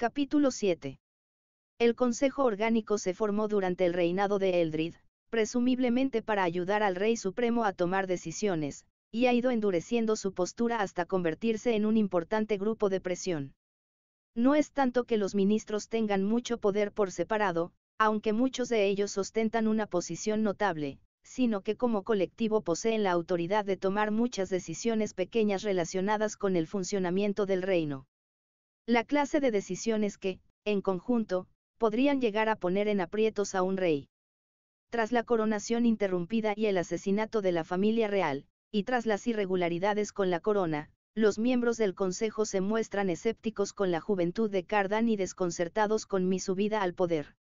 Capítulo 7. El Consejo Orgánico se formó durante el reinado de Eldrid, presumiblemente para ayudar al Rey Supremo a tomar decisiones, y ha ido endureciendo su postura hasta convertirse en un importante grupo de presión. No es tanto que los ministros tengan mucho poder por separado, aunque muchos de ellos ostentan una posición notable, sino que como colectivo poseen la autoridad de tomar muchas decisiones pequeñas relacionadas con el funcionamiento del reino. La clase de decisiones que, en conjunto, podrían llegar a poner en aprietos a un rey. Tras la coronación interrumpida y el asesinato de la familia real, y tras las irregularidades con la corona, los miembros del Consejo se muestran escépticos con la juventud de Cardan y desconcertados con mi subida al poder.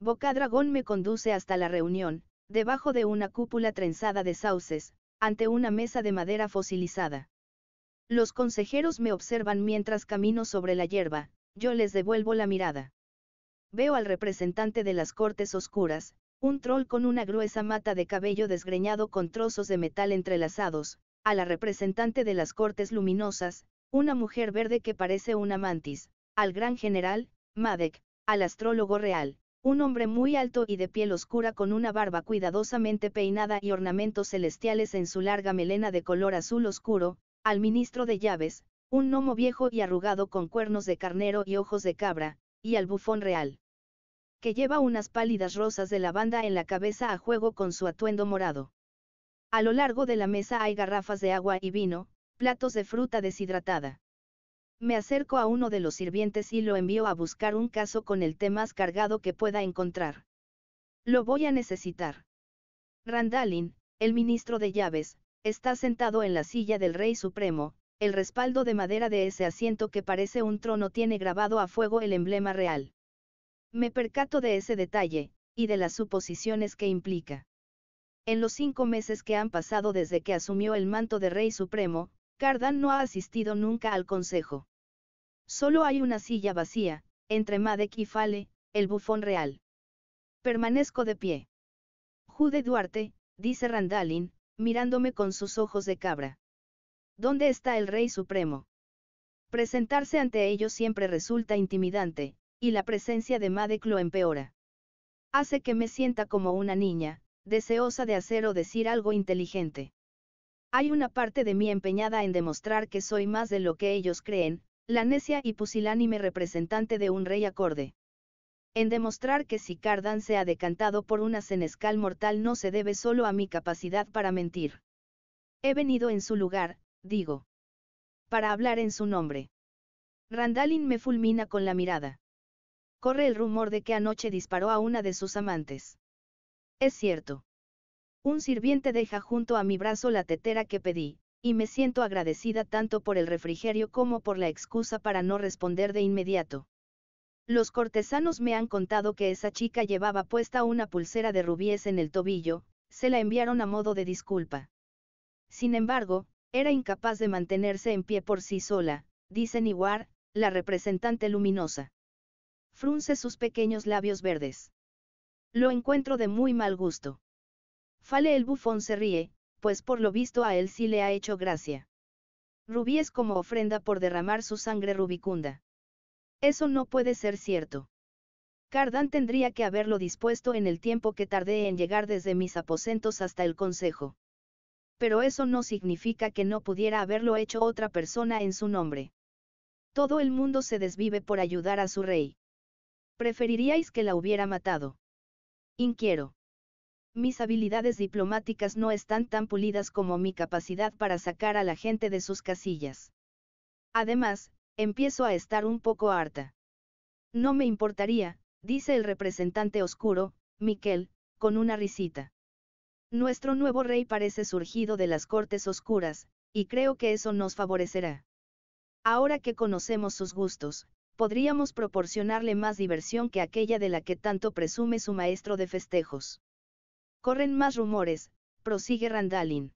Bocadragón me conduce hasta la reunión, debajo de una cúpula trenzada de sauces, ante una mesa de madera fosilizada. Los consejeros me observan mientras camino sobre la hierba, yo les devuelvo la mirada. Veo al representante de las Cortes Oscuras, un troll con una gruesa mata de cabello desgreñado con trozos de metal entrelazados, a la representante de las Cortes Luminosas, una mujer verde que parece una mantis, al gran general, Madec, al astrólogo real, un hombre muy alto y de piel oscura con una barba cuidadosamente peinada y ornamentos celestiales en su larga melena de color azul oscuro, al ministro de llaves, un gnomo viejo y arrugado con cuernos de carnero y ojos de cabra, y al bufón real. Que lleva unas pálidas rosas de lavanda en la cabeza a juego con su atuendo morado. A lo largo de la mesa hay garrafas de agua y vino, platos de fruta deshidratada. Me acerco a uno de los sirvientes y lo envío a buscar un caso con el té más cargado que pueda encontrar. Lo voy a necesitar. Randalin, el ministro de llaves, está sentado en la silla del Rey Supremo, el respaldo de madera de ese asiento que parece un trono tiene grabado a fuego el emblema real. Me percato de ese detalle, y de las suposiciones que implica. En los cinco meses que han pasado desde que asumió el manto de Rey Supremo, Cardan no ha asistido nunca al Consejo. Solo hay una silla vacía, entre Madec y Fale, el bufón real. Permanezco de pie. Jude Duarte, dice Randalin, mirándome con sus ojos de cabra. ¿Dónde está el Rey Supremo? Presentarse ante ellos siempre resulta intimidante, y la presencia de Madec lo empeora. Hace que me sienta como una niña, deseosa de hacer o decir algo inteligente. Hay una parte de mí empeñada en demostrar que soy más de lo que ellos creen, la necia y pusilánime representante de un rey acorde en demostrar que si Cardan se ha decantado por una senescal mortal no se debe solo a mi capacidad para mentir. He venido en su lugar, digo. Para hablar en su nombre. Randalin me fulmina con la mirada. Corre el rumor de que anoche disparó a una de sus amantes. Es cierto. Un sirviente deja junto a mi brazo la tetera que pedí, y me siento agradecida tanto por el refrigerio como por la excusa para no responder de inmediato. Los cortesanos me han contado que esa chica llevaba puesta una pulsera de rubíes en el tobillo, se la enviaron a modo de disculpa. Sin embargo, era incapaz de mantenerse en pie por sí sola, dice Niwar, la representante luminosa. Frunce sus pequeños labios verdes. Lo encuentro de muy mal gusto. Fale el bufón se ríe, pues por lo visto a él sí le ha hecho gracia. Rubíes como ofrenda por derramar su sangre rubicunda. Eso no puede ser cierto. Cardan tendría que haberlo dispuesto en el tiempo que tardé en llegar desde mis aposentos hasta el consejo. Pero eso no significa que no pudiera haberlo hecho otra persona en su nombre. Todo el mundo se desvive por ayudar a su rey. ¿Preferiríais que la hubiera matado? Inquiero. Mis habilidades diplomáticas no están tan pulidas como mi capacidad para sacar a la gente de sus casillas. Además, Empiezo a estar un poco harta. No me importaría, dice el representante oscuro, Miquel, con una risita. Nuestro nuevo rey parece surgido de las cortes oscuras, y creo que eso nos favorecerá. Ahora que conocemos sus gustos, podríamos proporcionarle más diversión que aquella de la que tanto presume su maestro de festejos. Corren más rumores, prosigue Randalin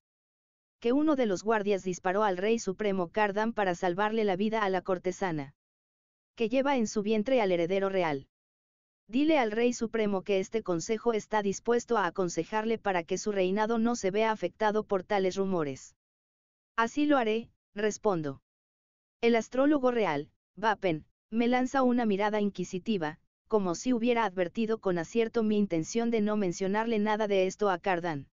que uno de los guardias disparó al rey supremo Cardan para salvarle la vida a la cortesana. Que lleva en su vientre al heredero real. Dile al rey supremo que este consejo está dispuesto a aconsejarle para que su reinado no se vea afectado por tales rumores. Así lo haré, respondo. El astrólogo real, Vapen, me lanza una mirada inquisitiva, como si hubiera advertido con acierto mi intención de no mencionarle nada de esto a Cardan.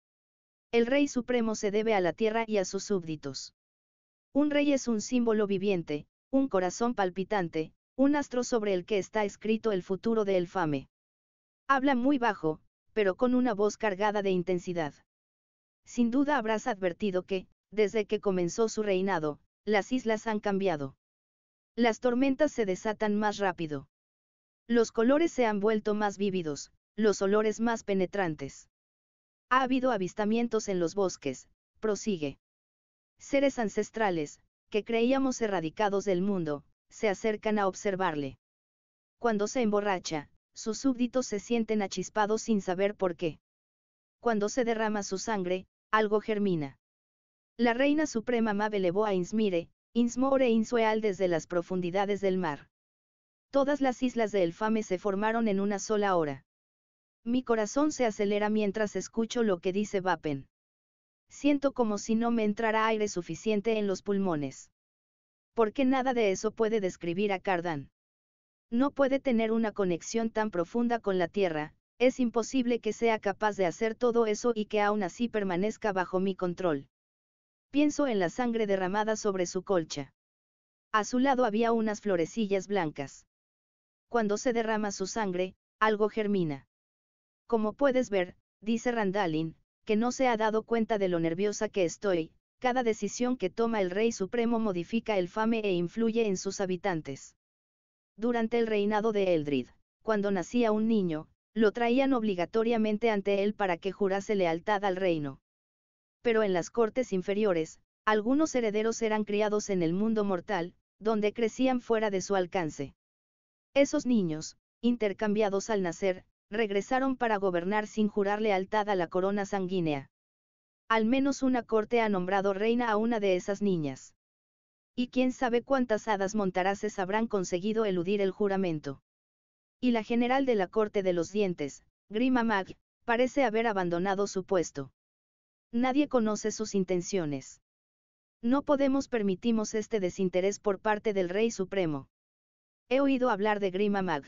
El rey supremo se debe a la tierra y a sus súbditos. Un rey es un símbolo viviente, un corazón palpitante, un astro sobre el que está escrito el futuro de Elfame. Habla muy bajo, pero con una voz cargada de intensidad. Sin duda habrás advertido que, desde que comenzó su reinado, las islas han cambiado. Las tormentas se desatan más rápido. Los colores se han vuelto más vívidos, los olores más penetrantes. Ha habido avistamientos en los bosques, prosigue. Seres ancestrales, que creíamos erradicados del mundo, se acercan a observarle. Cuando se emborracha, sus súbditos se sienten achispados sin saber por qué. Cuando se derrama su sangre, algo germina. La reina suprema Mab elevó a Insmire, Insmore e Insueal desde las profundidades del mar. Todas las islas de Elfame se formaron en una sola hora. Mi corazón se acelera mientras escucho lo que dice Vapen. Siento como si no me entrara aire suficiente en los pulmones. Porque nada de eso puede describir a Cardan. No puede tener una conexión tan profunda con la Tierra, es imposible que sea capaz de hacer todo eso y que aún así permanezca bajo mi control. Pienso en la sangre derramada sobre su colcha. A su lado había unas florecillas blancas. Cuando se derrama su sangre, algo germina. Como puedes ver, dice Randalin, que no se ha dado cuenta de lo nerviosa que estoy, cada decisión que toma el Rey Supremo modifica el Fame e influye en sus habitantes. Durante el reinado de Eldrid, cuando nacía un niño, lo traían obligatoriamente ante él para que jurase lealtad al reino. Pero en las cortes inferiores, algunos herederos eran criados en el mundo mortal, donde crecían fuera de su alcance. Esos niños, intercambiados al nacer, regresaron para gobernar sin jurar lealtad a la corona sanguínea. Al menos una corte ha nombrado reina a una de esas niñas. Y quién sabe cuántas hadas montaraces habrán conseguido eludir el juramento. Y la general de la corte de los dientes, Grima Mag, parece haber abandonado su puesto. Nadie conoce sus intenciones. No podemos permitimos este desinterés por parte del Rey Supremo. He oído hablar de Grima Mag.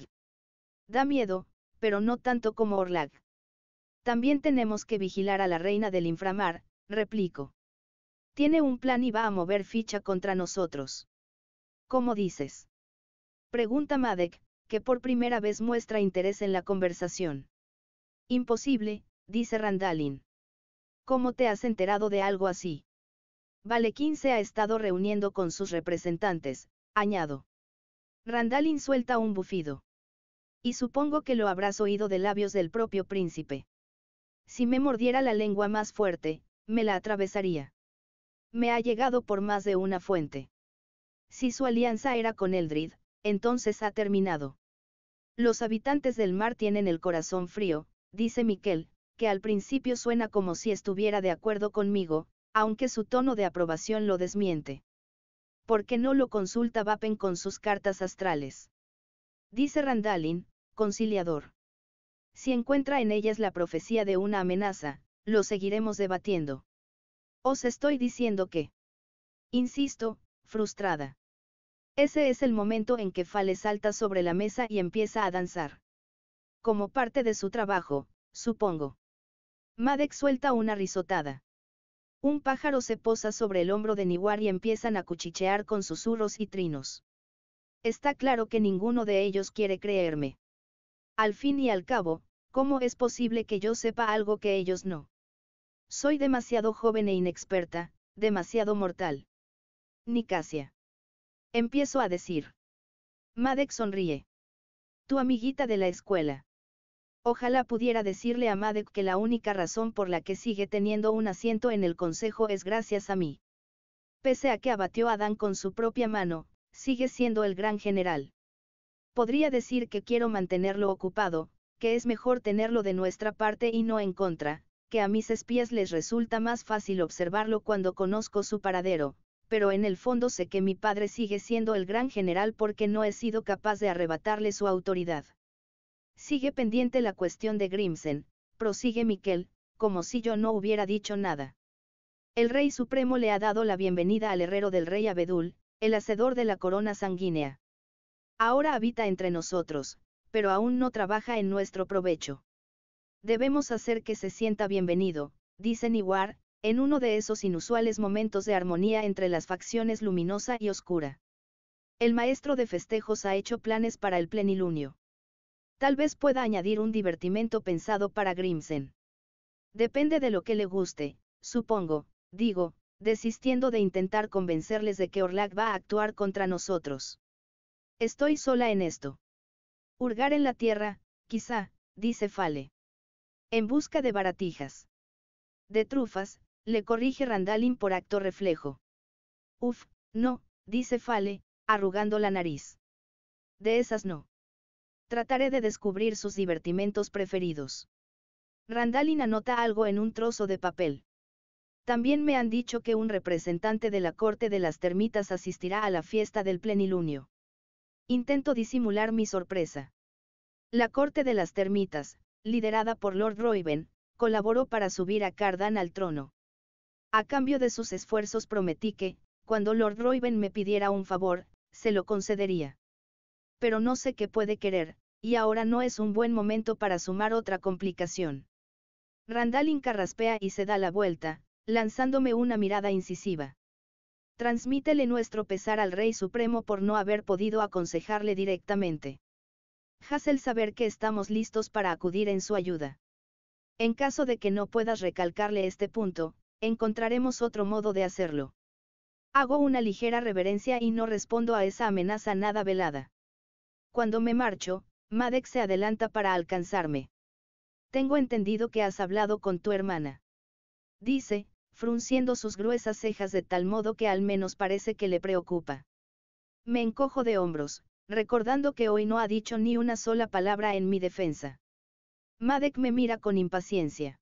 Da miedo, pero no tanto como Orlag. También tenemos que vigilar a la reina del inframar, replico. Tiene un plan y va a mover ficha contra nosotros. ¿Cómo dices? Pregunta Madek, que por primera vez muestra interés en la conversación. Imposible, dice Randalin. ¿Cómo te has enterado de algo así? vale se ha estado reuniendo con sus representantes, añado. Randalin suelta un bufido. Y supongo que lo habrás oído de labios del propio príncipe. Si me mordiera la lengua más fuerte, me la atravesaría. Me ha llegado por más de una fuente. Si su alianza era con Eldrid, entonces ha terminado. Los habitantes del mar tienen el corazón frío, dice Miquel, que al principio suena como si estuviera de acuerdo conmigo, aunque su tono de aprobación lo desmiente. ¿Por qué no lo consulta Vapen con sus cartas astrales? Dice Randalin, conciliador. Si encuentra en ellas la profecía de una amenaza, lo seguiremos debatiendo. Os estoy diciendo que. Insisto, frustrada. Ese es el momento en que Fale salta sobre la mesa y empieza a danzar. Como parte de su trabajo, supongo. Madek suelta una risotada. Un pájaro se posa sobre el hombro de Niwar y empiezan a cuchichear con susurros y trinos. Está claro que ninguno de ellos quiere creerme. Al fin y al cabo, ¿cómo es posible que yo sepa algo que ellos no? Soy demasiado joven e inexperta, demasiado mortal. Nicasia. Empiezo a decir. Madec sonríe. Tu amiguita de la escuela. Ojalá pudiera decirle a Madec que la única razón por la que sigue teniendo un asiento en el consejo es gracias a mí. Pese a que abatió a Dan con su propia mano, sigue siendo el gran general. Podría decir que quiero mantenerlo ocupado, que es mejor tenerlo de nuestra parte y no en contra, que a mis espías les resulta más fácil observarlo cuando conozco su paradero, pero en el fondo sé que mi padre sigue siendo el gran general porque no he sido capaz de arrebatarle su autoridad. Sigue pendiente la cuestión de Grimsen, prosigue Miquel, como si yo no hubiera dicho nada. El Rey Supremo le ha dado la bienvenida al herrero del Rey Abedul, el hacedor de la corona sanguínea. Ahora habita entre nosotros, pero aún no trabaja en nuestro provecho. Debemos hacer que se sienta bienvenido, dice Niwar, en uno de esos inusuales momentos de armonía entre las facciones luminosa y oscura. El maestro de festejos ha hecho planes para el plenilunio. Tal vez pueda añadir un divertimento pensado para Grimsen. Depende de lo que le guste, supongo, digo, desistiendo de intentar convencerles de que Orlac va a actuar contra nosotros. Estoy sola en esto. Hurgar en la tierra, quizá, dice Fale. En busca de baratijas. De trufas, le corrige Randalin por acto reflejo. Uf, no, dice Fale, arrugando la nariz. De esas no. Trataré de descubrir sus divertimentos preferidos. Randalin anota algo en un trozo de papel. También me han dicho que un representante de la corte de las termitas asistirá a la fiesta del plenilunio. Intento disimular mi sorpresa. La corte de las termitas, liderada por Lord Royven, colaboró para subir a Cardan al trono. A cambio de sus esfuerzos prometí que, cuando Lord Royven me pidiera un favor, se lo concedería. Pero no sé qué puede querer, y ahora no es un buen momento para sumar otra complicación. Randall incarraspea y se da la vuelta, lanzándome una mirada incisiva. Transmítele nuestro pesar al Rey Supremo por no haber podido aconsejarle directamente. Haz el saber que estamos listos para acudir en su ayuda. En caso de que no puedas recalcarle este punto, encontraremos otro modo de hacerlo. Hago una ligera reverencia y no respondo a esa amenaza nada velada. Cuando me marcho, Madec se adelanta para alcanzarme. Tengo entendido que has hablado con tu hermana. Dice, frunciendo sus gruesas cejas de tal modo que al menos parece que le preocupa. Me encojo de hombros, recordando que hoy no ha dicho ni una sola palabra en mi defensa. madec me mira con impaciencia.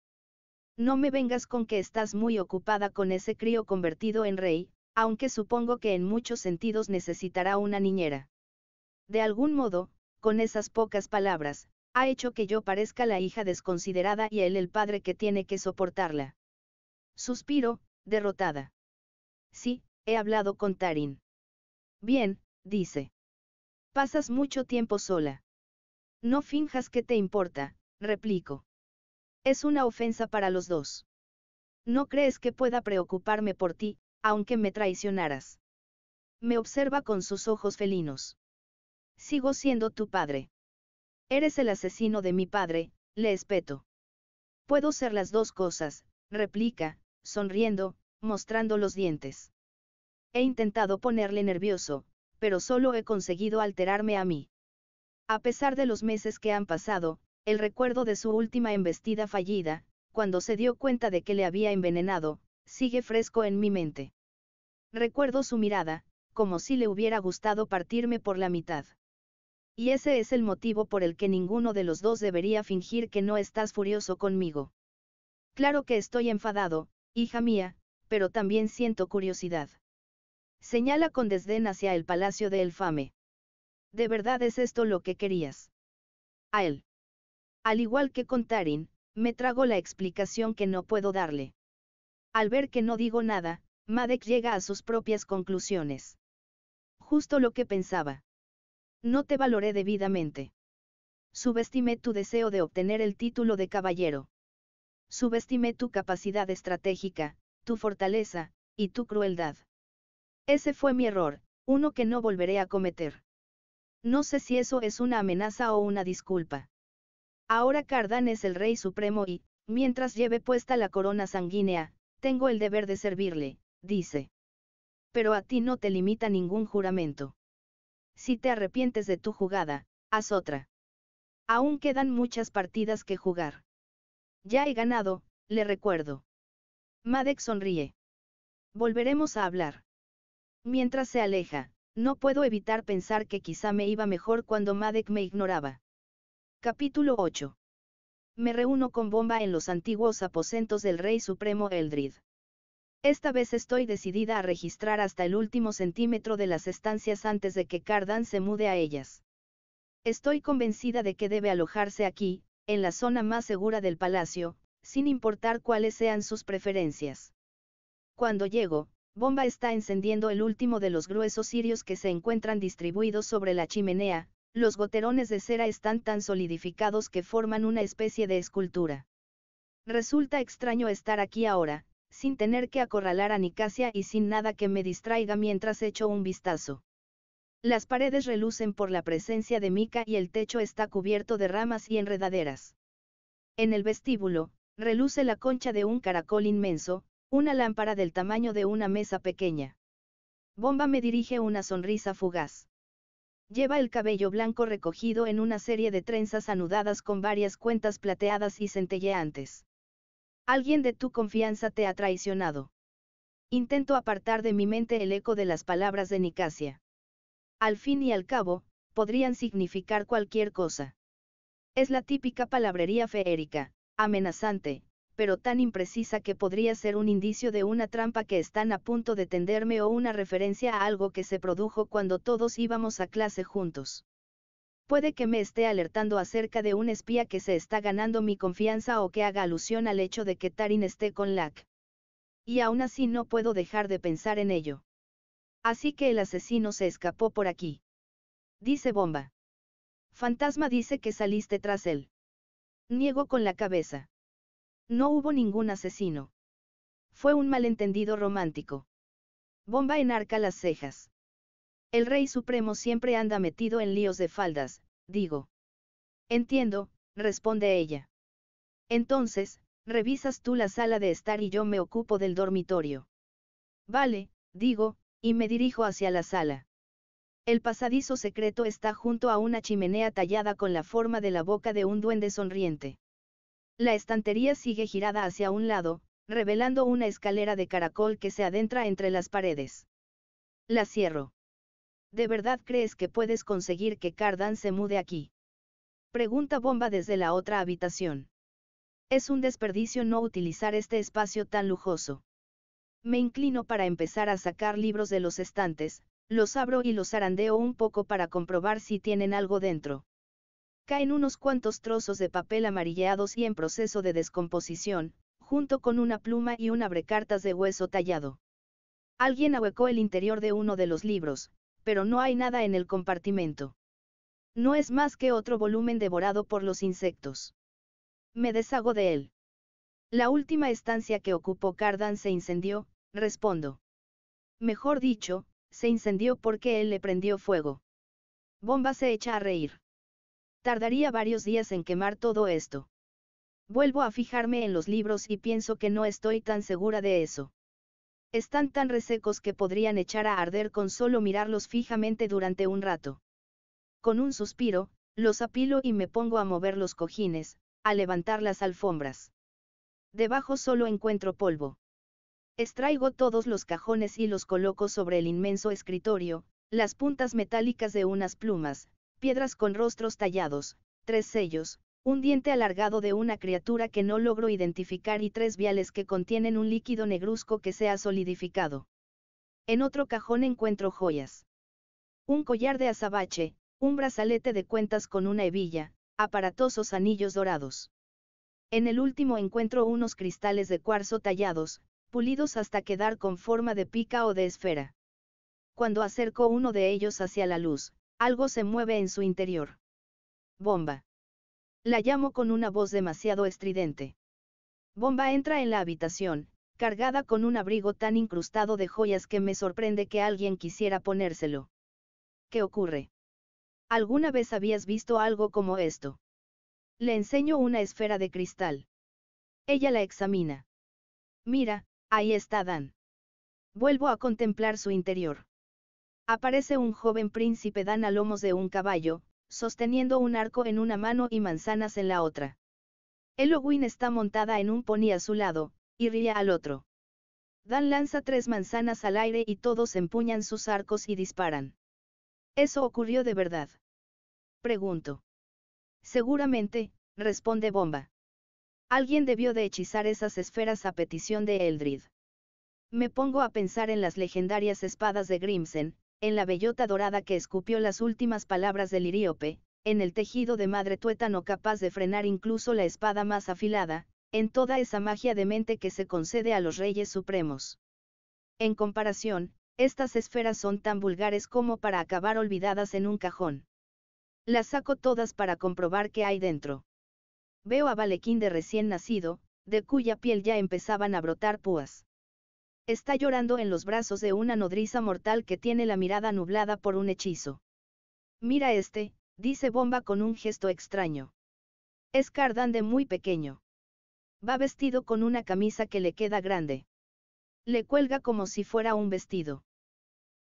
No me vengas con que estás muy ocupada con ese crío convertido en rey, aunque supongo que en muchos sentidos necesitará una niñera. De algún modo, con esas pocas palabras, ha hecho que yo parezca la hija desconsiderada y él el padre que tiene que soportarla. Suspiro, derrotada. Sí, he hablado con Tarin. Bien, dice. Pasas mucho tiempo sola. No finjas que te importa, replico. Es una ofensa para los dos. No crees que pueda preocuparme por ti, aunque me traicionaras. Me observa con sus ojos felinos. Sigo siendo tu padre. Eres el asesino de mi padre, le espeto. Puedo ser las dos cosas, replica, sonriendo, mostrando los dientes. He intentado ponerle nervioso, pero solo he conseguido alterarme a mí. A pesar de los meses que han pasado, el recuerdo de su última embestida fallida, cuando se dio cuenta de que le había envenenado, sigue fresco en mi mente. Recuerdo su mirada, como si le hubiera gustado partirme por la mitad. Y ese es el motivo por el que ninguno de los dos debería fingir que no estás furioso conmigo. Claro que estoy enfadado, Hija mía, pero también siento curiosidad. Señala con desdén hacia el palacio de Elfame. ¿De verdad es esto lo que querías? A él. Al igual que con Tarin, me trago la explicación que no puedo darle. Al ver que no digo nada, Madek llega a sus propias conclusiones. Justo lo que pensaba. No te valoré debidamente. Subestimé tu deseo de obtener el título de caballero subestimé tu capacidad estratégica, tu fortaleza, y tu crueldad. Ese fue mi error, uno que no volveré a cometer. No sé si eso es una amenaza o una disculpa. Ahora cardán es el rey supremo y, mientras lleve puesta la corona sanguínea, tengo el deber de servirle, dice. Pero a ti no te limita ningún juramento. Si te arrepientes de tu jugada, haz otra. Aún quedan muchas partidas que jugar. Ya he ganado, le recuerdo. Madek sonríe. Volveremos a hablar. Mientras se aleja, no puedo evitar pensar que quizá me iba mejor cuando Madek me ignoraba. Capítulo 8. Me reúno con Bomba en los antiguos aposentos del Rey Supremo Eldrid. Esta vez estoy decidida a registrar hasta el último centímetro de las estancias antes de que Cardan se mude a ellas. Estoy convencida de que debe alojarse aquí, en la zona más segura del palacio, sin importar cuáles sean sus preferencias. Cuando llego, Bomba está encendiendo el último de los gruesos cirios que se encuentran distribuidos sobre la chimenea, los goterones de cera están tan solidificados que forman una especie de escultura. Resulta extraño estar aquí ahora, sin tener que acorralar a Nicasia y sin nada que me distraiga mientras echo un vistazo. Las paredes relucen por la presencia de mica y el techo está cubierto de ramas y enredaderas. En el vestíbulo, reluce la concha de un caracol inmenso, una lámpara del tamaño de una mesa pequeña. Bomba me dirige una sonrisa fugaz. Lleva el cabello blanco recogido en una serie de trenzas anudadas con varias cuentas plateadas y centelleantes. Alguien de tu confianza te ha traicionado. Intento apartar de mi mente el eco de las palabras de Nicasia. Al fin y al cabo, podrían significar cualquier cosa. Es la típica palabrería feérica, amenazante, pero tan imprecisa que podría ser un indicio de una trampa que están a punto de tenderme o una referencia a algo que se produjo cuando todos íbamos a clase juntos. Puede que me esté alertando acerca de un espía que se está ganando mi confianza o que haga alusión al hecho de que Tarin esté con Lack. Y aún así no puedo dejar de pensar en ello. Así que el asesino se escapó por aquí. Dice Bomba. Fantasma dice que saliste tras él. Niego con la cabeza. No hubo ningún asesino. Fue un malentendido romántico. Bomba enarca las cejas. El Rey Supremo siempre anda metido en líos de faldas, digo. Entiendo, responde ella. Entonces, revisas tú la sala de estar y yo me ocupo del dormitorio. Vale, digo, y me dirijo hacia la sala. El pasadizo secreto está junto a una chimenea tallada con la forma de la boca de un duende sonriente. La estantería sigue girada hacia un lado, revelando una escalera de caracol que se adentra entre las paredes. La cierro. ¿De verdad crees que puedes conseguir que Cardan se mude aquí? Pregunta Bomba desde la otra habitación. Es un desperdicio no utilizar este espacio tan lujoso. Me inclino para empezar a sacar libros de los estantes, los abro y los arandeo un poco para comprobar si tienen algo dentro. Caen unos cuantos trozos de papel amarilleados y en proceso de descomposición, junto con una pluma y un abrecartas de hueso tallado. Alguien ahuecó el interior de uno de los libros, pero no hay nada en el compartimento. No es más que otro volumen devorado por los insectos. Me deshago de él. La última estancia que ocupó Cardan se incendió, respondo. Mejor dicho, se incendió porque él le prendió fuego. Bomba se echa a reír. Tardaría varios días en quemar todo esto. Vuelvo a fijarme en los libros y pienso que no estoy tan segura de eso. Están tan resecos que podrían echar a arder con solo mirarlos fijamente durante un rato. Con un suspiro, los apilo y me pongo a mover los cojines, a levantar las alfombras. Debajo solo encuentro polvo. Extraigo todos los cajones y los coloco sobre el inmenso escritorio, las puntas metálicas de unas plumas, piedras con rostros tallados, tres sellos, un diente alargado de una criatura que no logro identificar y tres viales que contienen un líquido negruzco que se ha solidificado. En otro cajón encuentro joyas. Un collar de azabache, un brazalete de cuentas con una hebilla, aparatosos anillos dorados. En el último encuentro unos cristales de cuarzo tallados, pulidos hasta quedar con forma de pica o de esfera. Cuando acerco uno de ellos hacia la luz, algo se mueve en su interior. Bomba. La llamo con una voz demasiado estridente. Bomba entra en la habitación, cargada con un abrigo tan incrustado de joyas que me sorprende que alguien quisiera ponérselo. ¿Qué ocurre? ¿Alguna vez habías visto algo como esto? Le enseño una esfera de cristal. Ella la examina. Mira, ahí está Dan. Vuelvo a contemplar su interior. Aparece un joven príncipe Dan a lomos de un caballo, sosteniendo un arco en una mano y manzanas en la otra. Elowin está montada en un pony a su lado, y ría al otro. Dan lanza tres manzanas al aire y todos empuñan sus arcos y disparan. ¿Eso ocurrió de verdad? Pregunto. Seguramente, responde Bomba. Alguien debió de hechizar esas esferas a petición de Eldrid. Me pongo a pensar en las legendarias espadas de Grimsen, en la bellota dorada que escupió las últimas palabras del Iriope, en el tejido de madre tuétano capaz de frenar incluso la espada más afilada, en toda esa magia de mente que se concede a los reyes supremos. En comparación, estas esferas son tan vulgares como para acabar olvidadas en un cajón. Las saco todas para comprobar qué hay dentro. Veo a Balequín de recién nacido, de cuya piel ya empezaban a brotar púas. Está llorando en los brazos de una nodriza mortal que tiene la mirada nublada por un hechizo. Mira este, dice Bomba con un gesto extraño. Es Cardan de muy pequeño. Va vestido con una camisa que le queda grande. Le cuelga como si fuera un vestido.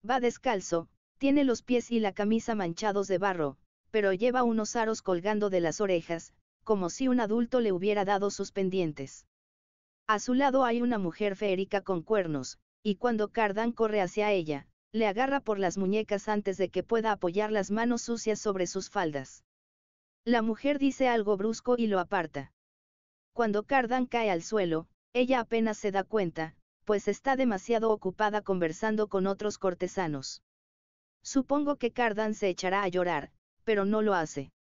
Va descalzo, tiene los pies y la camisa manchados de barro, pero lleva unos aros colgando de las orejas, como si un adulto le hubiera dado sus pendientes. A su lado hay una mujer feérica con cuernos, y cuando Cardan corre hacia ella, le agarra por las muñecas antes de que pueda apoyar las manos sucias sobre sus faldas. La mujer dice algo brusco y lo aparta. Cuando Cardan cae al suelo, ella apenas se da cuenta, pues está demasiado ocupada conversando con otros cortesanos. Supongo que Cardan se echará a llorar, pero no lo hace.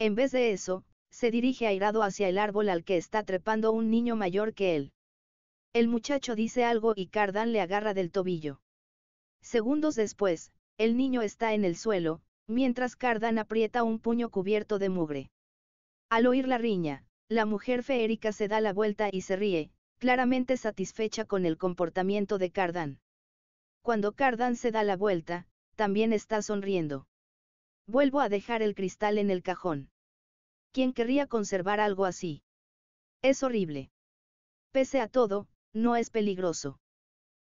En vez de eso, se dirige airado hacia el árbol al que está trepando un niño mayor que él. El muchacho dice algo y Cardan le agarra del tobillo. Segundos después, el niño está en el suelo, mientras Cardan aprieta un puño cubierto de mugre. Al oír la riña, la mujer feérica se da la vuelta y se ríe, claramente satisfecha con el comportamiento de Cardan. Cuando Cardan se da la vuelta, también está sonriendo. Vuelvo a dejar el cristal en el cajón. ¿Quién querría conservar algo así? Es horrible. Pese a todo, no es peligroso.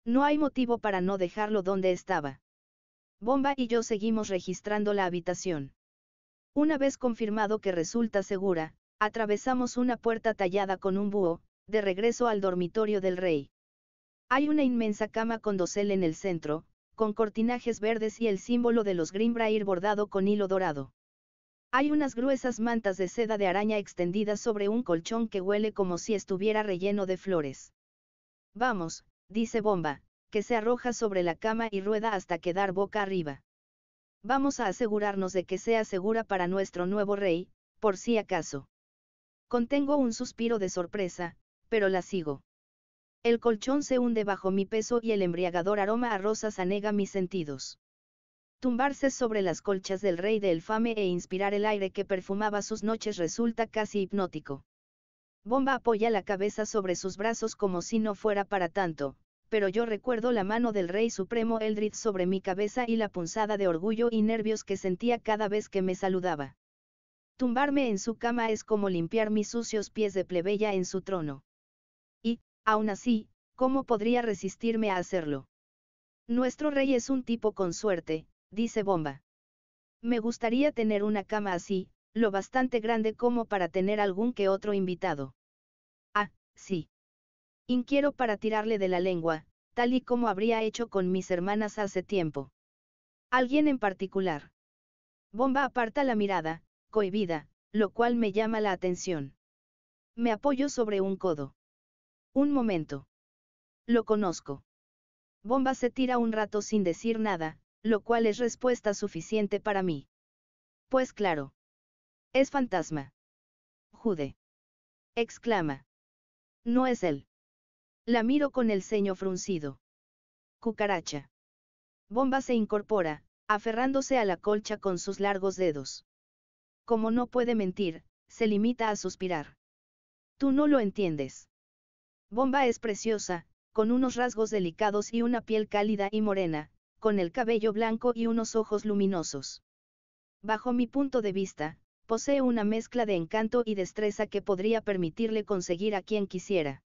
No hay motivo para no dejarlo donde estaba. Bomba y yo seguimos registrando la habitación. Una vez confirmado que resulta segura, atravesamos una puerta tallada con un búho, de regreso al dormitorio del rey. Hay una inmensa cama con dosel en el centro, con cortinajes verdes y el símbolo de los Grimbrair bordado con hilo dorado. Hay unas gruesas mantas de seda de araña extendidas sobre un colchón que huele como si estuviera relleno de flores. Vamos, dice Bomba, que se arroja sobre la cama y rueda hasta quedar boca arriba. Vamos a asegurarnos de que sea segura para nuestro nuevo rey, por si acaso. Contengo un suspiro de sorpresa, pero la sigo. El colchón se hunde bajo mi peso y el embriagador aroma a rosas anega mis sentidos. Tumbarse sobre las colchas del rey de Elfame e inspirar el aire que perfumaba sus noches resulta casi hipnótico. Bomba apoya la cabeza sobre sus brazos como si no fuera para tanto, pero yo recuerdo la mano del Rey Supremo Eldrid sobre mi cabeza y la punzada de orgullo y nervios que sentía cada vez que me saludaba. Tumbarme en su cama es como limpiar mis sucios pies de plebeya en su trono. Aún así, ¿cómo podría resistirme a hacerlo? Nuestro rey es un tipo con suerte, dice Bomba. Me gustaría tener una cama así, lo bastante grande como para tener algún que otro invitado. Ah, sí. Inquiero para tirarle de la lengua, tal y como habría hecho con mis hermanas hace tiempo. Alguien en particular. Bomba aparta la mirada, cohibida, lo cual me llama la atención. Me apoyo sobre un codo. Un momento. Lo conozco. Bomba se tira un rato sin decir nada, lo cual es respuesta suficiente para mí. Pues claro. Es fantasma. Jude. Exclama. No es él. La miro con el ceño fruncido. Cucaracha. Bomba se incorpora, aferrándose a la colcha con sus largos dedos. Como no puede mentir, se limita a suspirar. Tú no lo entiendes. Bomba es preciosa, con unos rasgos delicados y una piel cálida y morena, con el cabello blanco y unos ojos luminosos. Bajo mi punto de vista, posee una mezcla de encanto y destreza que podría permitirle conseguir a quien quisiera.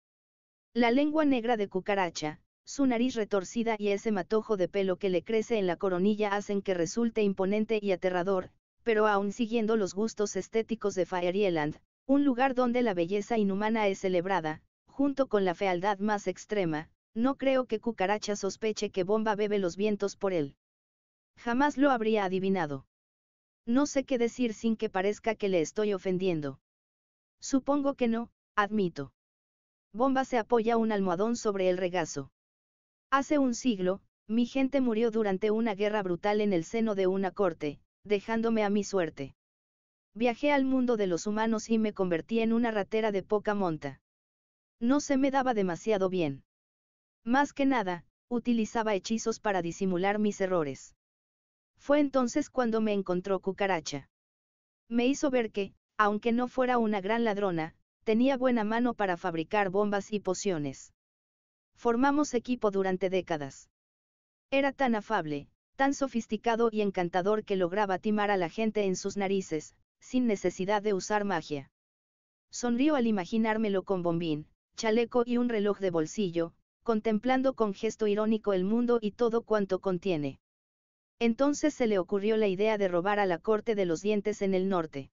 La lengua negra de cucaracha, su nariz retorcida y ese matojo de pelo que le crece en la coronilla hacen que resulte imponente y aterrador, pero aún siguiendo los gustos estéticos de Fairyland, un lugar donde la belleza inhumana es celebrada, junto con la fealdad más extrema, no creo que Cucaracha sospeche que Bomba bebe los vientos por él. Jamás lo habría adivinado. No sé qué decir sin que parezca que le estoy ofendiendo. Supongo que no, admito. Bomba se apoya un almohadón sobre el regazo. Hace un siglo, mi gente murió durante una guerra brutal en el seno de una corte, dejándome a mi suerte. Viajé al mundo de los humanos y me convertí en una ratera de poca monta. No se me daba demasiado bien. Más que nada, utilizaba hechizos para disimular mis errores. Fue entonces cuando me encontró cucaracha. Me hizo ver que, aunque no fuera una gran ladrona, tenía buena mano para fabricar bombas y pociones. Formamos equipo durante décadas. Era tan afable, tan sofisticado y encantador que lograba timar a la gente en sus narices, sin necesidad de usar magia. Sonrió al imaginármelo con bombín, chaleco y un reloj de bolsillo, contemplando con gesto irónico el mundo y todo cuanto contiene. Entonces se le ocurrió la idea de robar a la corte de los dientes en el norte.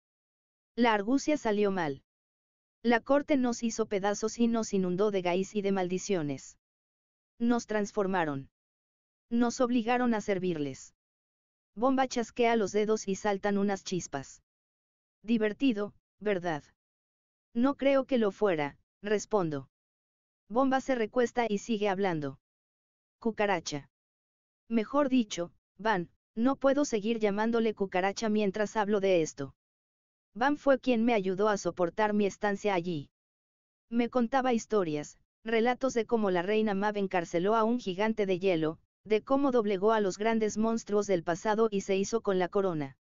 La argucia salió mal. La corte nos hizo pedazos y nos inundó de gaís y de maldiciones. Nos transformaron. Nos obligaron a servirles. Bomba chasquea los dedos y saltan unas chispas. Divertido, ¿verdad? No creo que lo fuera, Respondo. Bomba se recuesta y sigue hablando. Cucaracha. Mejor dicho, Van, no puedo seguir llamándole cucaracha mientras hablo de esto. Van fue quien me ayudó a soportar mi estancia allí. Me contaba historias, relatos de cómo la reina Mab encarceló a un gigante de hielo, de cómo doblegó a los grandes monstruos del pasado y se hizo con la corona.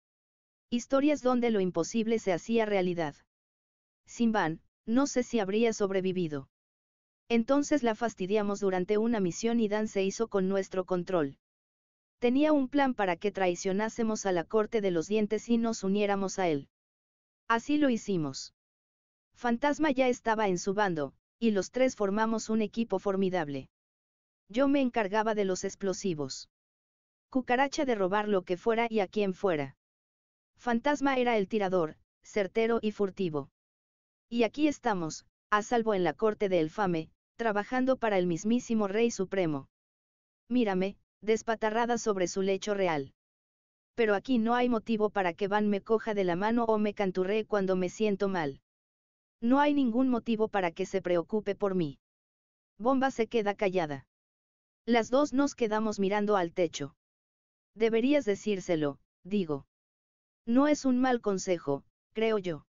Historias donde lo imposible se hacía realidad. Sin Van, no sé si habría sobrevivido. Entonces la fastidiamos durante una misión y Dan se hizo con nuestro control. Tenía un plan para que traicionásemos a la corte de los dientes y nos uniéramos a él. Así lo hicimos. Fantasma ya estaba en su bando, y los tres formamos un equipo formidable. Yo me encargaba de los explosivos. Cucaracha de robar lo que fuera y a quien fuera. Fantasma era el tirador, certero y furtivo. Y aquí estamos, a salvo en la corte de Elfame, trabajando para el mismísimo Rey Supremo. Mírame, despatarrada sobre su lecho real. Pero aquí no hay motivo para que Van me coja de la mano o me canturree cuando me siento mal. No hay ningún motivo para que se preocupe por mí. Bomba se queda callada. Las dos nos quedamos mirando al techo. Deberías decírselo, digo. No es un mal consejo, creo yo.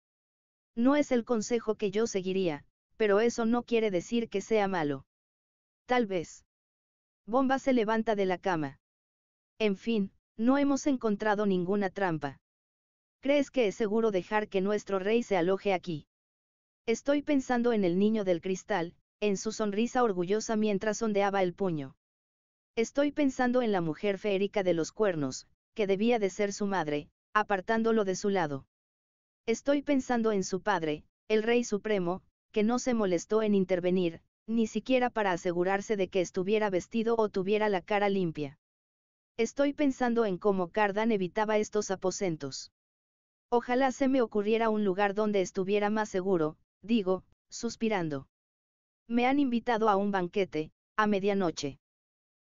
No es el consejo que yo seguiría, pero eso no quiere decir que sea malo. Tal vez. Bomba se levanta de la cama. En fin, no hemos encontrado ninguna trampa. ¿Crees que es seguro dejar que nuestro rey se aloje aquí? Estoy pensando en el niño del cristal, en su sonrisa orgullosa mientras ondeaba el puño. Estoy pensando en la mujer feérica de los cuernos, que debía de ser su madre, apartándolo de su lado. Estoy pensando en su padre, el Rey Supremo, que no se molestó en intervenir, ni siquiera para asegurarse de que estuviera vestido o tuviera la cara limpia. Estoy pensando en cómo Cardan evitaba estos aposentos. Ojalá se me ocurriera un lugar donde estuviera más seguro, digo, suspirando. Me han invitado a un banquete, a medianoche.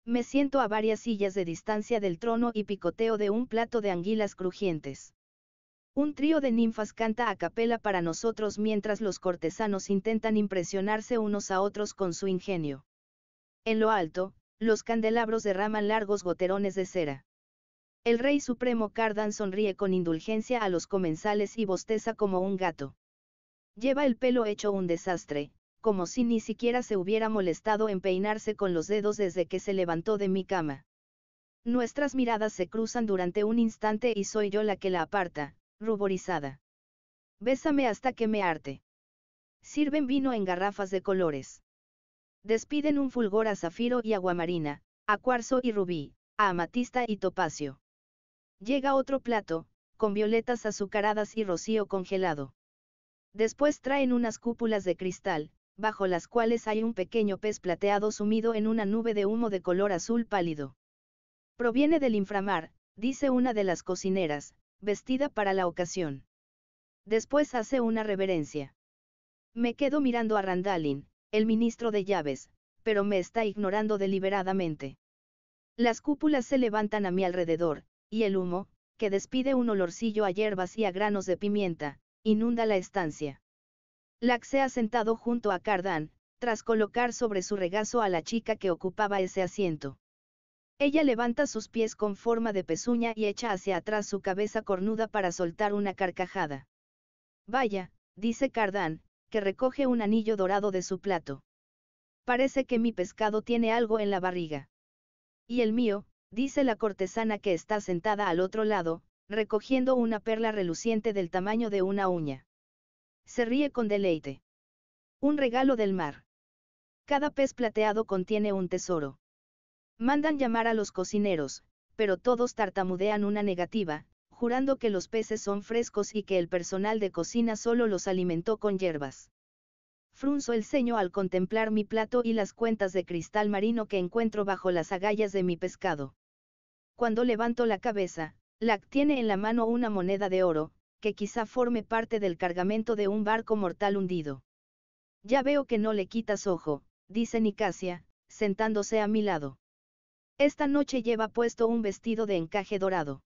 Me siento a varias sillas de distancia del trono y picoteo de un plato de anguilas crujientes. Un trío de ninfas canta a capela para nosotros mientras los cortesanos intentan impresionarse unos a otros con su ingenio. En lo alto, los candelabros derraman largos goterones de cera. El rey supremo Cardan sonríe con indulgencia a los comensales y bosteza como un gato. Lleva el pelo hecho un desastre, como si ni siquiera se hubiera molestado en peinarse con los dedos desde que se levantó de mi cama. Nuestras miradas se cruzan durante un instante y soy yo la que la aparta, ruborizada. Bésame hasta que me arte. Sirven vino en garrafas de colores. Despiden un fulgor a zafiro y aguamarina, a cuarzo y rubí, a amatista y topacio. Llega otro plato, con violetas azucaradas y rocío congelado. Después traen unas cúpulas de cristal, bajo las cuales hay un pequeño pez plateado sumido en una nube de humo de color azul pálido. Proviene del inframar, dice una de las cocineras, vestida para la ocasión. Después hace una reverencia. Me quedo mirando a Randallin, el ministro de llaves, pero me está ignorando deliberadamente. Las cúpulas se levantan a mi alrededor, y el humo, que despide un olorcillo a hierbas y a granos de pimienta, inunda la estancia. Lack se ha sentado junto a Cardan, tras colocar sobre su regazo a la chica que ocupaba ese asiento. Ella levanta sus pies con forma de pezuña y echa hacia atrás su cabeza cornuda para soltar una carcajada. Vaya, dice Cardán, que recoge un anillo dorado de su plato. Parece que mi pescado tiene algo en la barriga. Y el mío, dice la cortesana que está sentada al otro lado, recogiendo una perla reluciente del tamaño de una uña. Se ríe con deleite. Un regalo del mar. Cada pez plateado contiene un tesoro. Mandan llamar a los cocineros, pero todos tartamudean una negativa, jurando que los peces son frescos y que el personal de cocina solo los alimentó con hierbas. Frunzo el ceño al contemplar mi plato y las cuentas de cristal marino que encuentro bajo las agallas de mi pescado. Cuando levanto la cabeza, Lack tiene en la mano una moneda de oro, que quizá forme parte del cargamento de un barco mortal hundido. Ya veo que no le quitas ojo, dice Nicasia, sentándose a mi lado. Esta noche lleva puesto un vestido de encaje dorado.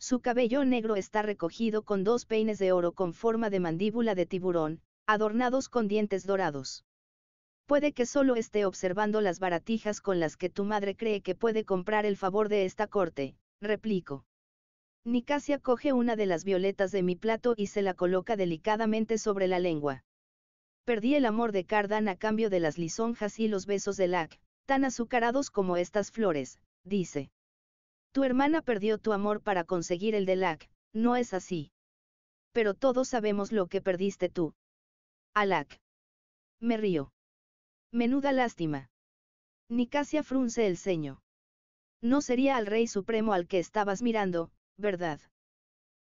Su cabello negro está recogido con dos peines de oro con forma de mandíbula de tiburón, adornados con dientes dorados. Puede que solo esté observando las baratijas con las que tu madre cree que puede comprar el favor de esta corte, replico. Nicasia coge una de las violetas de mi plato y se la coloca delicadamente sobre la lengua. Perdí el amor de Cardan a cambio de las lisonjas y los besos de Lac, tan azucarados como estas flores, dice. Tu hermana perdió tu amor para conseguir el de Lac, no es así. Pero todos sabemos lo que perdiste tú. Alac. Me río. Menuda lástima. Nicasia frunce el ceño. No sería al Rey Supremo al que estabas mirando, ¿verdad?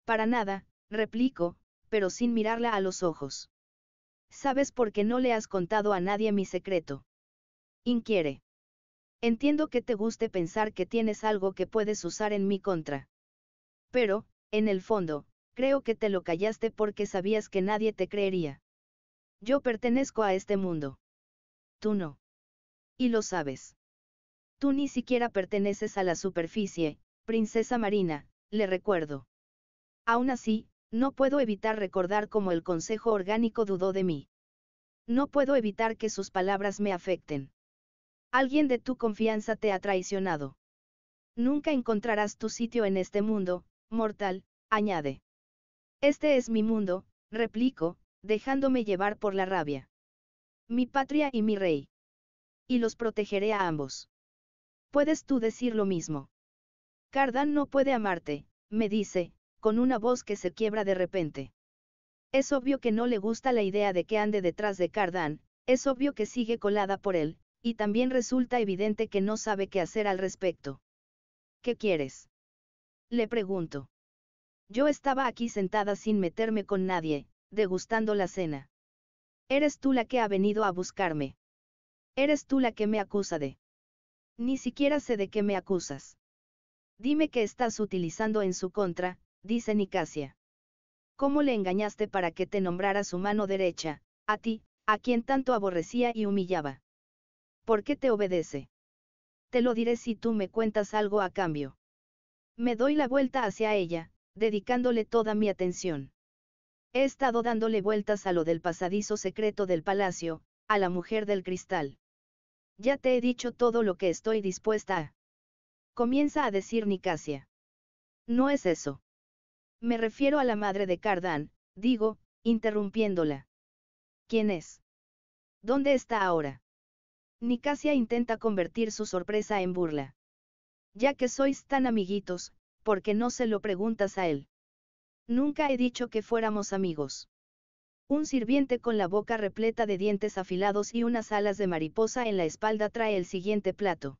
Para nada, replico, pero sin mirarla a los ojos. ¿Sabes por qué no le has contado a nadie mi secreto? Inquiere. Entiendo que te guste pensar que tienes algo que puedes usar en mi contra. Pero, en el fondo, creo que te lo callaste porque sabías que nadie te creería. Yo pertenezco a este mundo. Tú no. Y lo sabes. Tú ni siquiera perteneces a la superficie, princesa marina, le recuerdo. Aún así, no puedo evitar recordar cómo el Consejo Orgánico dudó de mí. No puedo evitar que sus palabras me afecten. Alguien de tu confianza te ha traicionado. Nunca encontrarás tu sitio en este mundo, mortal, añade. Este es mi mundo, replico, dejándome llevar por la rabia. Mi patria y mi rey. Y los protegeré a ambos. Puedes tú decir lo mismo. Cardán no puede amarte, me dice, con una voz que se quiebra de repente. Es obvio que no le gusta la idea de que ande detrás de Cardán. es obvio que sigue colada por él, y también resulta evidente que no sabe qué hacer al respecto. ¿Qué quieres? Le pregunto. Yo estaba aquí sentada sin meterme con nadie, degustando la cena. Eres tú la que ha venido a buscarme. Eres tú la que me acusa de. Ni siquiera sé de qué me acusas. Dime qué estás utilizando en su contra, dice Nicasia. ¿Cómo le engañaste para que te nombrara su mano derecha, a ti, a quien tanto aborrecía y humillaba? ¿Por qué te obedece? Te lo diré si tú me cuentas algo a cambio. Me doy la vuelta hacia ella, dedicándole toda mi atención. He estado dándole vueltas a lo del pasadizo secreto del palacio, a la mujer del cristal. Ya te he dicho todo lo que estoy dispuesta a. Comienza a decir Nicasia. No es eso. Me refiero a la madre de Cardán, digo, interrumpiéndola. ¿Quién es? ¿Dónde está ahora? Nicasia intenta convertir su sorpresa en burla. Ya que sois tan amiguitos, ¿por qué no se lo preguntas a él? Nunca he dicho que fuéramos amigos. Un sirviente con la boca repleta de dientes afilados y unas alas de mariposa en la espalda trae el siguiente plato.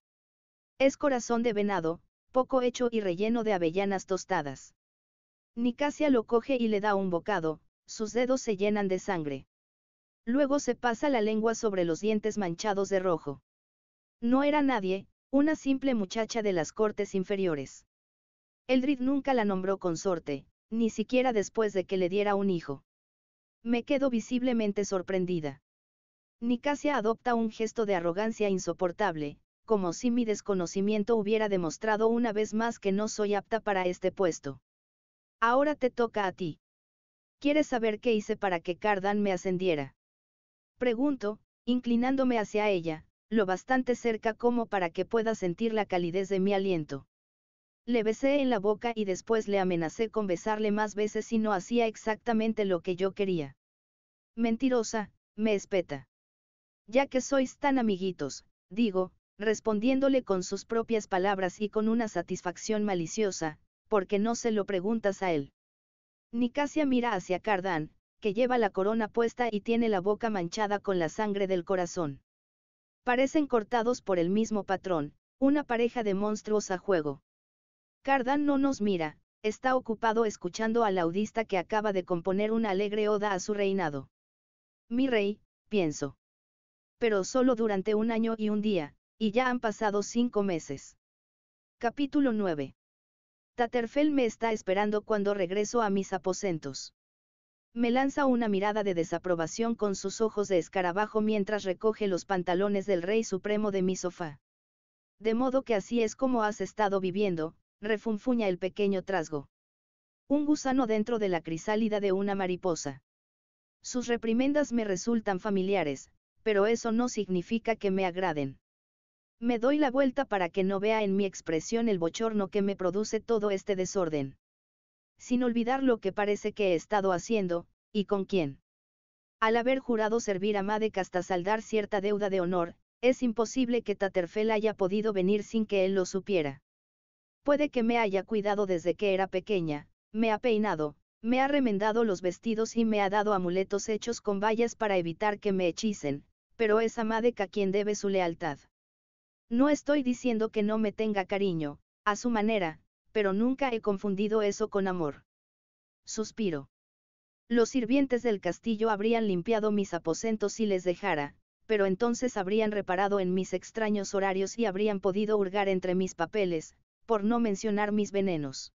Es corazón de venado, poco hecho y relleno de avellanas tostadas. Nicasia lo coge y le da un bocado, sus dedos se llenan de sangre. Luego se pasa la lengua sobre los dientes manchados de rojo. No era nadie, una simple muchacha de las cortes inferiores. Eldrid nunca la nombró consorte, ni siquiera después de que le diera un hijo. Me quedo visiblemente sorprendida. Nicasia adopta un gesto de arrogancia insoportable, como si mi desconocimiento hubiera demostrado una vez más que no soy apta para este puesto. Ahora te toca a ti. ¿Quieres saber qué hice para que Cardan me ascendiera? Pregunto, inclinándome hacia ella, lo bastante cerca como para que pueda sentir la calidez de mi aliento. Le besé en la boca y después le amenacé con besarle más veces si no hacía exactamente lo que yo quería. Mentirosa, me espeta. Ya que sois tan amiguitos, digo, respondiéndole con sus propias palabras y con una satisfacción maliciosa, porque no se lo preguntas a él. Nicasia mira hacia Cardán, que lleva la corona puesta y tiene la boca manchada con la sangre del corazón. Parecen cortados por el mismo patrón, una pareja de monstruos a juego. Cardan no nos mira, está ocupado escuchando al laudista que acaba de componer una alegre oda a su reinado. Mi rey, pienso. Pero solo durante un año y un día, y ya han pasado cinco meses. Capítulo 9. Taterfel me está esperando cuando regreso a mis aposentos. Me lanza una mirada de desaprobación con sus ojos de escarabajo mientras recoge los pantalones del rey supremo de mi sofá. De modo que así es como has estado viviendo, refunfuña el pequeño trasgo. Un gusano dentro de la crisálida de una mariposa. Sus reprimendas me resultan familiares, pero eso no significa que me agraden. Me doy la vuelta para que no vea en mi expresión el bochorno que me produce todo este desorden sin olvidar lo que parece que he estado haciendo, y con quién. Al haber jurado servir a Madec hasta saldar cierta deuda de honor, es imposible que Taterfel haya podido venir sin que él lo supiera. Puede que me haya cuidado desde que era pequeña, me ha peinado, me ha remendado los vestidos y me ha dado amuletos hechos con vallas para evitar que me hechicen, pero es a Madek a quien debe su lealtad. No estoy diciendo que no me tenga cariño, a su manera, pero nunca he confundido eso con amor. Suspiro. Los sirvientes del castillo habrían limpiado mis aposentos si les dejara, pero entonces habrían reparado en mis extraños horarios y habrían podido hurgar entre mis papeles, por no mencionar mis venenos.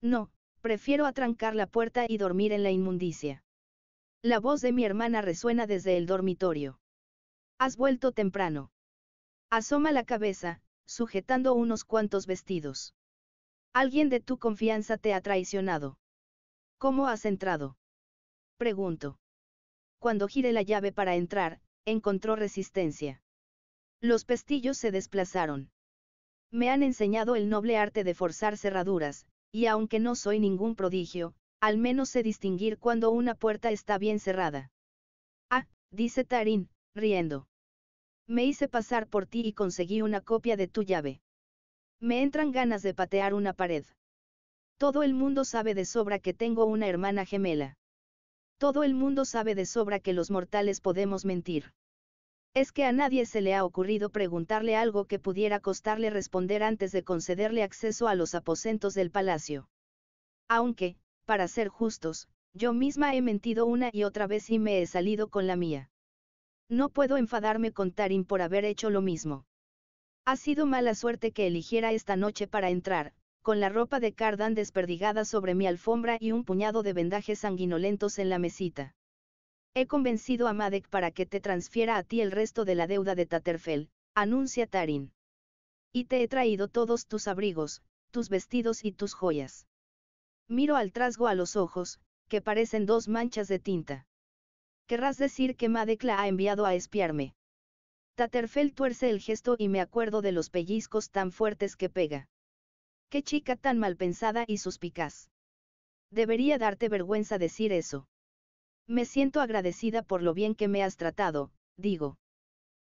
No, prefiero atrancar la puerta y dormir en la inmundicia. La voz de mi hermana resuena desde el dormitorio. Has vuelto temprano. Asoma la cabeza, sujetando unos cuantos vestidos. Alguien de tu confianza te ha traicionado. ¿Cómo has entrado? Pregunto. Cuando giré la llave para entrar, encontró resistencia. Los pestillos se desplazaron. Me han enseñado el noble arte de forzar cerraduras, y aunque no soy ningún prodigio, al menos sé distinguir cuando una puerta está bien cerrada. Ah, dice Tarín, riendo. Me hice pasar por ti y conseguí una copia de tu llave. Me entran ganas de patear una pared. Todo el mundo sabe de sobra que tengo una hermana gemela. Todo el mundo sabe de sobra que los mortales podemos mentir. Es que a nadie se le ha ocurrido preguntarle algo que pudiera costarle responder antes de concederle acceso a los aposentos del palacio. Aunque, para ser justos, yo misma he mentido una y otra vez y me he salido con la mía. No puedo enfadarme con Tarim por haber hecho lo mismo. Ha sido mala suerte que eligiera esta noche para entrar, con la ropa de cardan desperdigada sobre mi alfombra y un puñado de vendajes sanguinolentos en la mesita. He convencido a Madek para que te transfiera a ti el resto de la deuda de Taterfel, anuncia Tarin. Y te he traído todos tus abrigos, tus vestidos y tus joyas. Miro al trasgo a los ojos, que parecen dos manchas de tinta. Querrás decir que Madek la ha enviado a espiarme. Taterfel tuerce el gesto y me acuerdo de los pellizcos tan fuertes que pega. Qué chica tan mal pensada y suspicaz. Debería darte vergüenza decir eso. Me siento agradecida por lo bien que me has tratado, digo.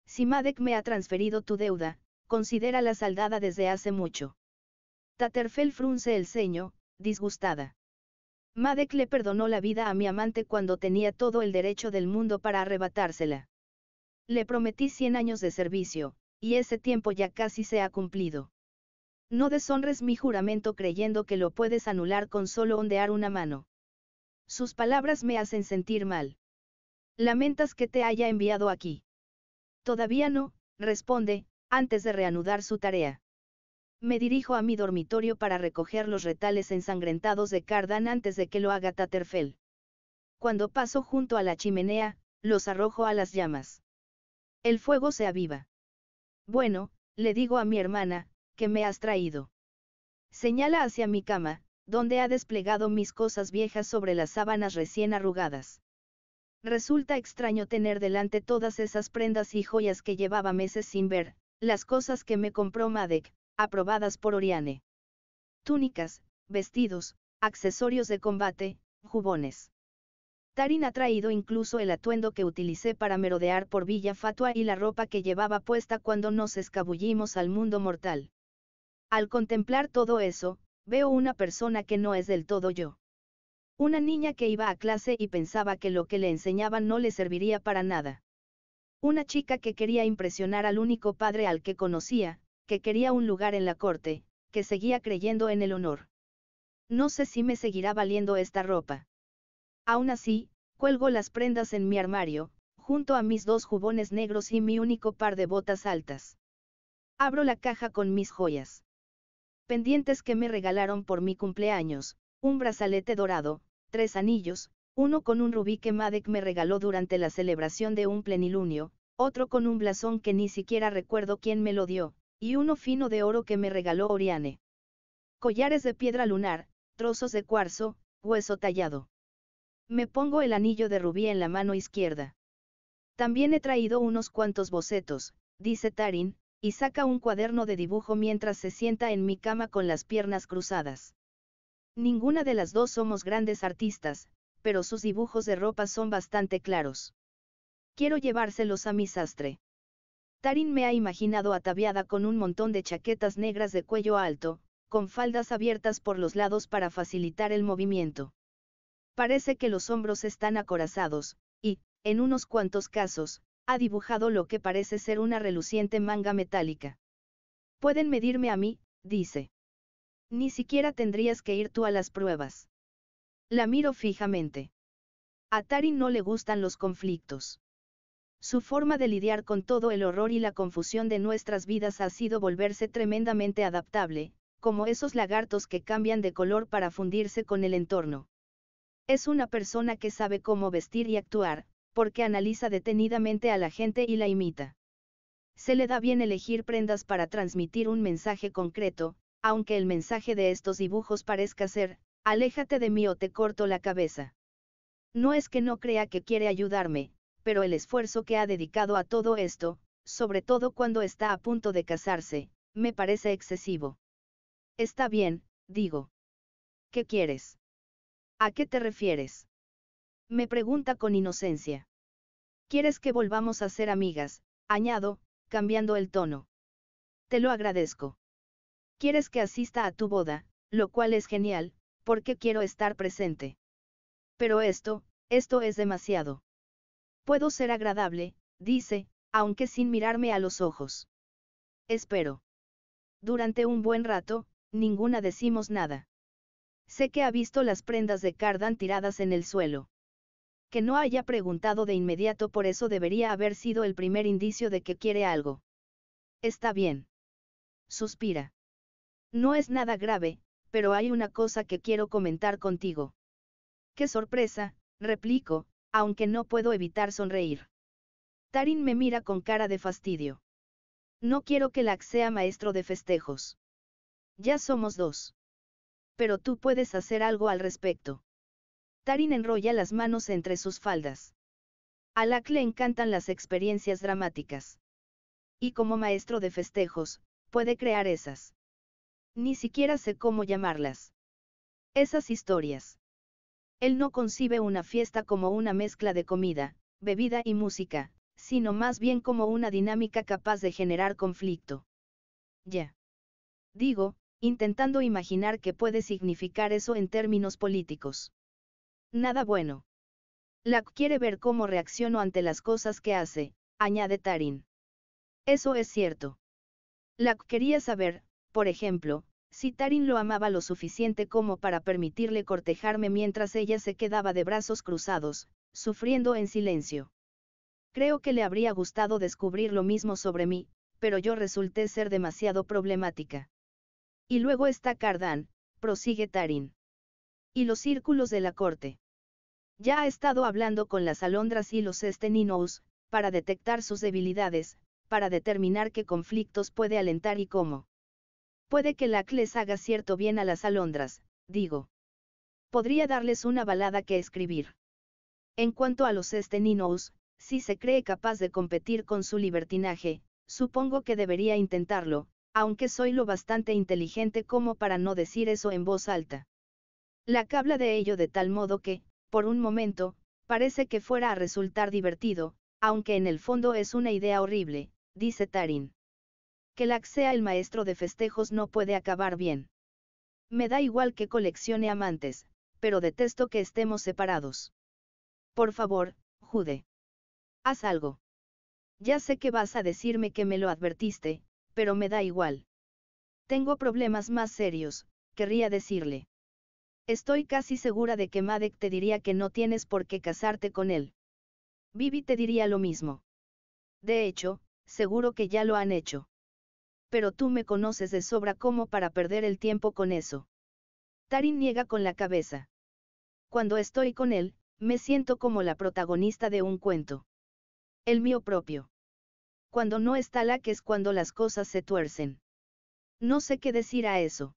Si Madec me ha transferido tu deuda, considérala saldada desde hace mucho. Taterfel frunce el ceño, disgustada. Madec le perdonó la vida a mi amante cuando tenía todo el derecho del mundo para arrebatársela. Le prometí 100 años de servicio, y ese tiempo ya casi se ha cumplido. No deshonres mi juramento creyendo que lo puedes anular con solo ondear una mano. Sus palabras me hacen sentir mal. Lamentas que te haya enviado aquí. Todavía no, responde, antes de reanudar su tarea. Me dirijo a mi dormitorio para recoger los retales ensangrentados de Cardan antes de que lo haga Tatterfell. Cuando paso junto a la chimenea, los arrojo a las llamas. El fuego se aviva. Bueno, le digo a mi hermana, que me has traído. Señala hacia mi cama, donde ha desplegado mis cosas viejas sobre las sábanas recién arrugadas. Resulta extraño tener delante todas esas prendas y joyas que llevaba meses sin ver, las cosas que me compró Madec, aprobadas por Oriane. Túnicas, vestidos, accesorios de combate, jubones. Tarin ha traído incluso el atuendo que utilicé para merodear por Villa Fatua y la ropa que llevaba puesta cuando nos escabullimos al mundo mortal. Al contemplar todo eso, veo una persona que no es del todo yo. Una niña que iba a clase y pensaba que lo que le enseñaban no le serviría para nada. Una chica que quería impresionar al único padre al que conocía, que quería un lugar en la corte, que seguía creyendo en el honor. No sé si me seguirá valiendo esta ropa. Aún así, cuelgo las prendas en mi armario, junto a mis dos jubones negros y mi único par de botas altas. Abro la caja con mis joyas. Pendientes que me regalaron por mi cumpleaños, un brazalete dorado, tres anillos, uno con un rubí que Madec me regaló durante la celebración de un plenilunio, otro con un blasón que ni siquiera recuerdo quién me lo dio, y uno fino de oro que me regaló Oriane. Collares de piedra lunar, trozos de cuarzo, hueso tallado. Me pongo el anillo de rubí en la mano izquierda. También he traído unos cuantos bocetos, dice Tarin, y saca un cuaderno de dibujo mientras se sienta en mi cama con las piernas cruzadas. Ninguna de las dos somos grandes artistas, pero sus dibujos de ropa son bastante claros. Quiero llevárselos a mi sastre. Tarin me ha imaginado ataviada con un montón de chaquetas negras de cuello alto, con faldas abiertas por los lados para facilitar el movimiento. Parece que los hombros están acorazados, y, en unos cuantos casos, ha dibujado lo que parece ser una reluciente manga metálica. Pueden medirme a mí, dice. Ni siquiera tendrías que ir tú a las pruebas. La miro fijamente. A Tari no le gustan los conflictos. Su forma de lidiar con todo el horror y la confusión de nuestras vidas ha sido volverse tremendamente adaptable, como esos lagartos que cambian de color para fundirse con el entorno. Es una persona que sabe cómo vestir y actuar, porque analiza detenidamente a la gente y la imita. Se le da bien elegir prendas para transmitir un mensaje concreto, aunque el mensaje de estos dibujos parezca ser, aléjate de mí o te corto la cabeza. No es que no crea que quiere ayudarme, pero el esfuerzo que ha dedicado a todo esto, sobre todo cuando está a punto de casarse, me parece excesivo. Está bien, digo. ¿Qué quieres? ¿A qué te refieres? Me pregunta con inocencia. ¿Quieres que volvamos a ser amigas? añado, cambiando el tono. Te lo agradezco. ¿Quieres que asista a tu boda? Lo cual es genial, porque quiero estar presente. Pero esto, esto es demasiado. Puedo ser agradable, dice, aunque sin mirarme a los ojos. Espero. Durante un buen rato, ninguna decimos nada. Sé que ha visto las prendas de Cardan tiradas en el suelo. Que no haya preguntado de inmediato por eso debería haber sido el primer indicio de que quiere algo. Está bien. Suspira. No es nada grave, pero hay una cosa que quiero comentar contigo. Qué sorpresa, replico, aunque no puedo evitar sonreír. Tarin me mira con cara de fastidio. No quiero que la sea maestro de festejos. Ya somos dos pero tú puedes hacer algo al respecto. Tarin enrolla las manos entre sus faldas. A Lack le encantan las experiencias dramáticas. Y como maestro de festejos, puede crear esas. Ni siquiera sé cómo llamarlas. Esas historias. Él no concibe una fiesta como una mezcla de comida, bebida y música, sino más bien como una dinámica capaz de generar conflicto. Ya. Digo, intentando imaginar qué puede significar eso en términos políticos. Nada bueno. Lack quiere ver cómo reacciono ante las cosas que hace, añade Tarin. Eso es cierto. Lack quería saber, por ejemplo, si Tarin lo amaba lo suficiente como para permitirle cortejarme mientras ella se quedaba de brazos cruzados, sufriendo en silencio. Creo que le habría gustado descubrir lo mismo sobre mí, pero yo resulté ser demasiado problemática. Y luego está Cardán, prosigue Tarín. Y los círculos de la corte. Ya ha estado hablando con las alondras y los esteninos, para detectar sus debilidades, para determinar qué conflictos puede alentar y cómo. Puede que Lacles haga cierto bien a las alondras, digo. Podría darles una balada que escribir. En cuanto a los esteninos, si se cree capaz de competir con su libertinaje, supongo que debería intentarlo, aunque soy lo bastante inteligente como para no decir eso en voz alta. La habla de ello de tal modo que, por un momento, parece que fuera a resultar divertido, aunque en el fondo es una idea horrible, dice Tarin. Que Lac sea el maestro de festejos no puede acabar bien. Me da igual que coleccione amantes, pero detesto que estemos separados. Por favor, Jude. Haz algo. Ya sé que vas a decirme que me lo advertiste, pero me da igual. Tengo problemas más serios, querría decirle. Estoy casi segura de que Madek te diría que no tienes por qué casarte con él. Vivi te diría lo mismo. De hecho, seguro que ya lo han hecho. Pero tú me conoces de sobra como para perder el tiempo con eso. Tarin niega con la cabeza. Cuando estoy con él, me siento como la protagonista de un cuento. El mío propio cuando no está la que es cuando las cosas se tuercen. No sé qué decir a eso.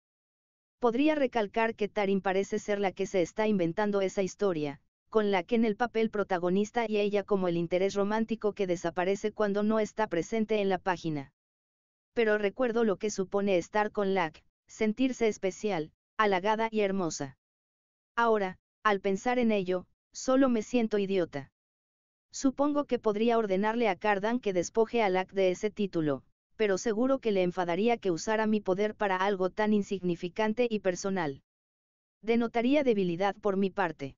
Podría recalcar que Tarin parece ser la que se está inventando esa historia, con la que en el papel protagonista y ella como el interés romántico que desaparece cuando no está presente en la página. Pero recuerdo lo que supone estar con Lack, sentirse especial, halagada y hermosa. Ahora, al pensar en ello, solo me siento idiota. Supongo que podría ordenarle a Cardan que despoje a Lack de ese título, pero seguro que le enfadaría que usara mi poder para algo tan insignificante y personal. Denotaría debilidad por mi parte.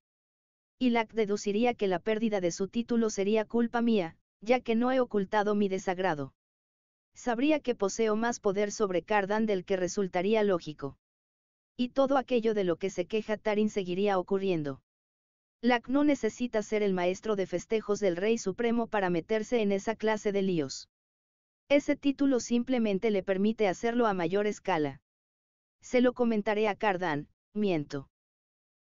Y Lack deduciría que la pérdida de su título sería culpa mía, ya que no he ocultado mi desagrado. Sabría que poseo más poder sobre Cardan del que resultaría lógico. Y todo aquello de lo que se queja Tarin seguiría ocurriendo. Lack no necesita ser el maestro de festejos del Rey Supremo para meterse en esa clase de líos. Ese título simplemente le permite hacerlo a mayor escala. Se lo comentaré a Cardan, miento.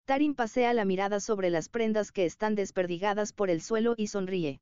Tarim pasea la mirada sobre las prendas que están desperdigadas por el suelo y sonríe.